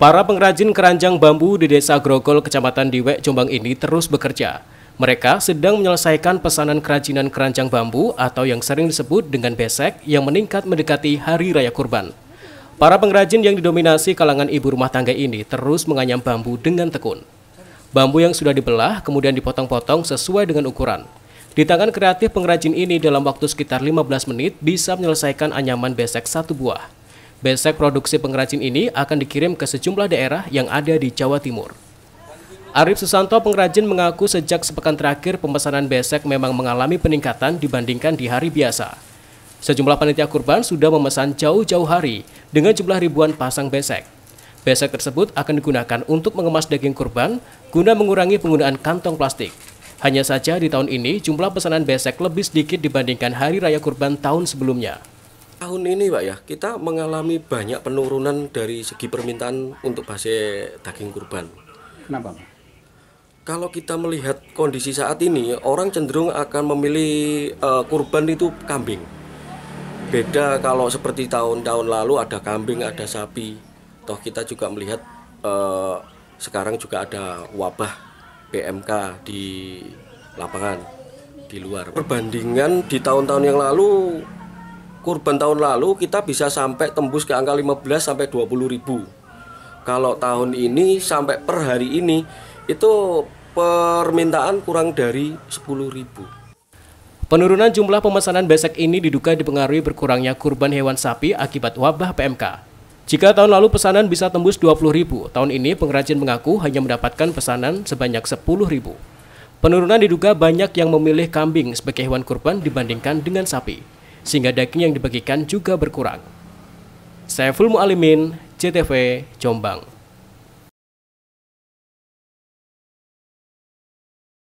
Para pengrajin keranjang bambu di Desa Grogol, Kecamatan Diwek, Jombang ini terus bekerja. Mereka sedang menyelesaikan pesanan kerajinan keranjang bambu atau yang sering disebut dengan besek yang meningkat mendekati Hari Raya Kurban. Para pengrajin yang didominasi kalangan ibu rumah tangga ini terus menganyam bambu dengan tekun. Bambu yang sudah dibelah kemudian dipotong-potong sesuai dengan ukuran. Di tangan kreatif pengrajin ini dalam waktu sekitar 15 menit bisa menyelesaikan anyaman besek satu buah. Besek produksi pengrajin ini akan dikirim ke sejumlah daerah yang ada di Jawa Timur. Arif Susanto pengrajin mengaku sejak sepekan terakhir pemesanan besek memang mengalami peningkatan dibandingkan di hari biasa. Sejumlah panitia kurban sudah memesan jauh-jauh hari dengan jumlah ribuan pasang besek. Besek tersebut akan digunakan untuk mengemas daging kurban guna mengurangi penggunaan kantong plastik. Hanya saja di tahun ini jumlah pesanan besek lebih sedikit dibandingkan hari raya kurban tahun sebelumnya tahun ini Pak ya, kita mengalami banyak penurunan dari segi permintaan untuk base daging kurban. Kenapa Pak? Kalau kita melihat kondisi saat ini, orang cenderung akan memilih uh, kurban itu kambing. Beda kalau seperti tahun-tahun lalu ada kambing, ada sapi. Toh kita juga melihat uh, sekarang juga ada wabah PMK di lapangan di luar. Perbandingan di tahun-tahun yang lalu kurban tahun lalu kita bisa sampai tembus ke angka 15 sampai 20 ribu kalau tahun ini sampai per hari ini itu permintaan kurang dari 10 ribu penurunan jumlah pemesanan besek ini diduga dipengaruhi berkurangnya kurban hewan sapi akibat wabah PMK jika tahun lalu pesanan bisa tembus 20 ribu, tahun ini pengrajin mengaku hanya mendapatkan pesanan sebanyak 10 ribu. Penurunan diduga banyak yang memilih kambing sebagai hewan kurban dibandingkan dengan sapi sehingga daging yang dibagikan juga berkurang. Saya Fulmu Alimin, CTV, Jombang.